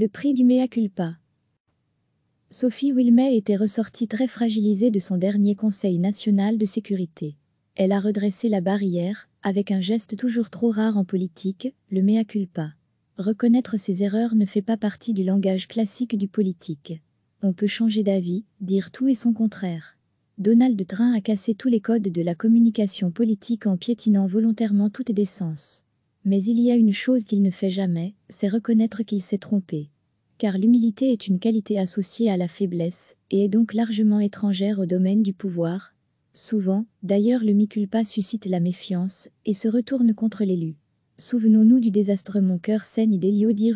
Le prix du mea culpa. Sophie Wilmay était ressortie très fragilisée de son dernier Conseil national de sécurité. Elle a redressé la barrière, avec un geste toujours trop rare en politique, le mea culpa. Reconnaître ses erreurs ne fait pas partie du langage classique du politique. On peut changer d'avis, dire tout et son contraire. Donald Trump a cassé tous les codes de la communication politique en piétinant volontairement toute décence. Mais il y a une chose qu'il ne fait jamais, c'est reconnaître qu'il s'est trompé. Car l'humilité est une qualité associée à la faiblesse, et est donc largement étrangère au domaine du pouvoir. Souvent, d'ailleurs le mi-culpa suscite la méfiance, et se retourne contre l'élu. Souvenons-nous du désastre Mon cœur saigne d'Elio di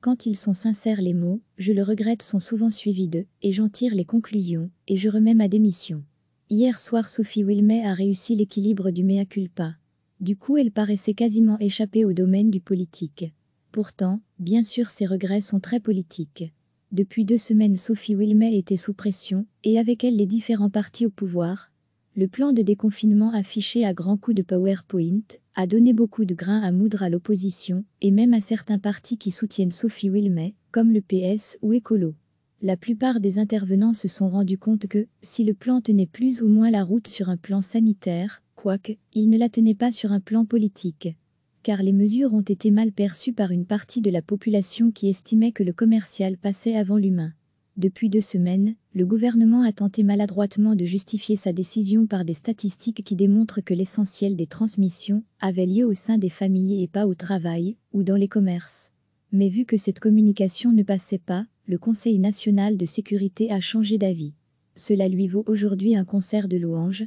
Quand ils sont sincères les mots, je le regrette sont souvent suivis d'eux, et j'en tire les conclusions, et je remets ma démission. Hier soir Sophie Wilmet a réussi l'équilibre du mea culpa. Du coup, elle paraissait quasiment échapper au domaine du politique. Pourtant, bien sûr, ses regrets sont très politiques. Depuis deux semaines, Sophie Wilmet était sous pression, et avec elle les différents partis au pouvoir. Le plan de déconfinement affiché à grands coups de PowerPoint a donné beaucoup de grains à moudre à l'opposition, et même à certains partis qui soutiennent Sophie Wilmet, comme le PS ou Écolo. La plupart des intervenants se sont rendus compte que, si le plan tenait plus ou moins la route sur un plan sanitaire, Quoique, il ne la tenait pas sur un plan politique. Car les mesures ont été mal perçues par une partie de la population qui estimait que le commercial passait avant l'humain. Depuis deux semaines, le gouvernement a tenté maladroitement de justifier sa décision par des statistiques qui démontrent que l'essentiel des transmissions avait lieu au sein des familles et pas au travail ou dans les commerces. Mais vu que cette communication ne passait pas, le Conseil national de sécurité a changé d'avis. Cela lui vaut aujourd'hui un concert de louanges,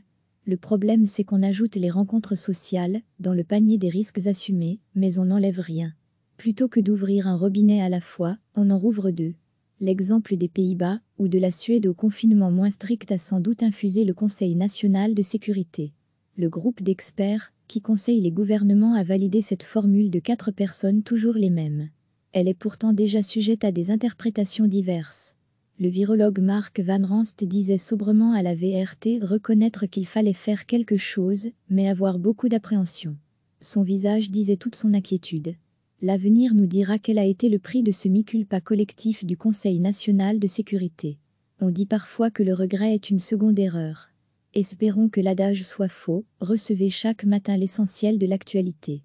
le problème c'est qu'on ajoute les rencontres sociales dans le panier des risques assumés, mais on n'enlève rien. Plutôt que d'ouvrir un robinet à la fois, on en rouvre deux. L'exemple des Pays-Bas ou de la Suède au confinement moins strict a sans doute infusé le Conseil national de sécurité. Le groupe d'experts qui conseille les gouvernements à valider cette formule de quatre personnes toujours les mêmes. Elle est pourtant déjà sujette à des interprétations diverses. Le virologue Marc Van Ranst disait sobrement à la VRT reconnaître qu'il fallait faire quelque chose, mais avoir beaucoup d'appréhension. Son visage disait toute son inquiétude. L'avenir nous dira quel a été le prix de ce miculpa collectif du Conseil national de sécurité. On dit parfois que le regret est une seconde erreur. Espérons que l'adage soit faux, recevez chaque matin l'essentiel de l'actualité.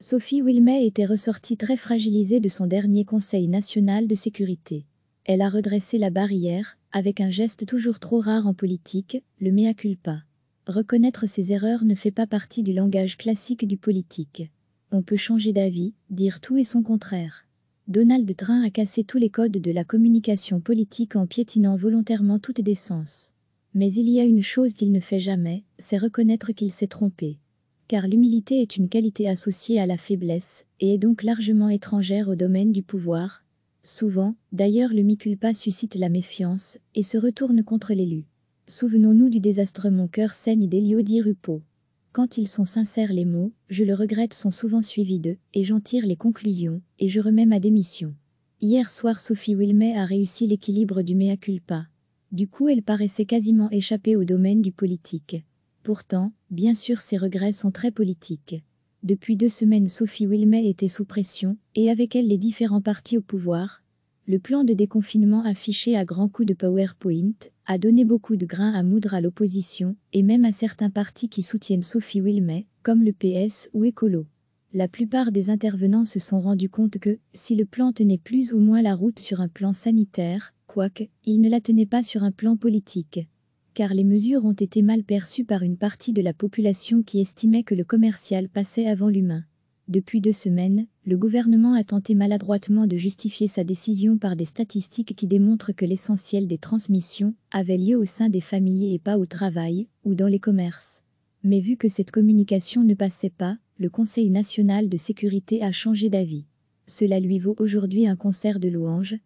Sophie Wilmay était ressortie très fragilisée de son dernier Conseil national de sécurité. Elle a redressé la barrière, avec un geste toujours trop rare en politique, le mea culpa. Reconnaître ses erreurs ne fait pas partie du langage classique du politique. On peut changer d'avis, dire tout et son contraire. Donald Trump a cassé tous les codes de la communication politique en piétinant volontairement toute décence. Mais il y a une chose qu'il ne fait jamais, c'est reconnaître qu'il s'est trompé. Car l'humilité est une qualité associée à la faiblesse, et est donc largement étrangère au domaine du pouvoir, Souvent, d'ailleurs, le mi-culpa suscite la méfiance et se retourne contre l'élu. Souvenons-nous du désastre Mon cœur saigne d'Elio Di Rupo. Quand ils sont sincères, les mots je le regrette sont souvent suivis d'eux, et j'en tire les conclusions et je remets ma démission. Hier soir, Sophie Wilmay a réussi l'équilibre du mea culpa. Du coup, elle paraissait quasiment échapper au domaine du politique. Pourtant, bien sûr, ses regrets sont très politiques. Depuis deux semaines, Sophie Wilmay était sous pression, et avec elle les différents partis au pouvoir. Le plan de déconfinement affiché à grands coups de PowerPoint a donné beaucoup de grains à moudre à l'opposition, et même à certains partis qui soutiennent Sophie Wilmay, comme le PS ou Écolo. La plupart des intervenants se sont rendus compte que, si le plan tenait plus ou moins la route sur un plan sanitaire, quoique, il ne la tenait pas sur un plan politique car les mesures ont été mal perçues par une partie de la population qui estimait que le commercial passait avant l'humain. Depuis deux semaines, le gouvernement a tenté maladroitement de justifier sa décision par des statistiques qui démontrent que l'essentiel des transmissions avait lieu au sein des familles et pas au travail ou dans les commerces. Mais vu que cette communication ne passait pas, le Conseil national de sécurité a changé d'avis. Cela lui vaut aujourd'hui un concert de louanges,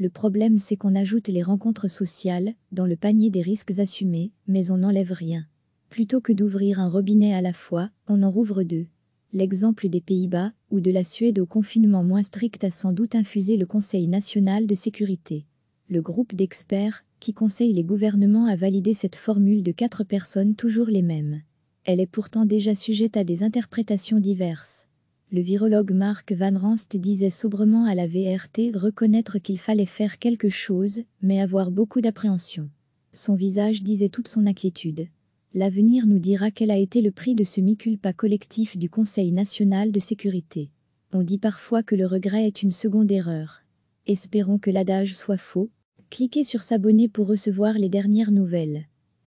le problème c'est qu'on ajoute les rencontres sociales dans le panier des risques assumés, mais on n'enlève rien. Plutôt que d'ouvrir un robinet à la fois, on en rouvre deux. L'exemple des Pays-Bas ou de la Suède au confinement moins strict a sans doute infusé le Conseil national de sécurité. Le groupe d'experts qui conseille les gouvernements à valider cette formule de quatre personnes toujours les mêmes. Elle est pourtant déjà sujette à des interprétations diverses. Le virologue Marc Van Ranst disait sobrement à la VRT reconnaître qu'il fallait faire quelque chose, mais avoir beaucoup d'appréhension. Son visage disait toute son inquiétude. L'avenir nous dira quel a été le prix de ce miculpa collectif du Conseil national de sécurité. On dit parfois que le regret est une seconde erreur. Espérons que l'adage soit faux. Cliquez sur s'abonner pour recevoir les dernières nouvelles.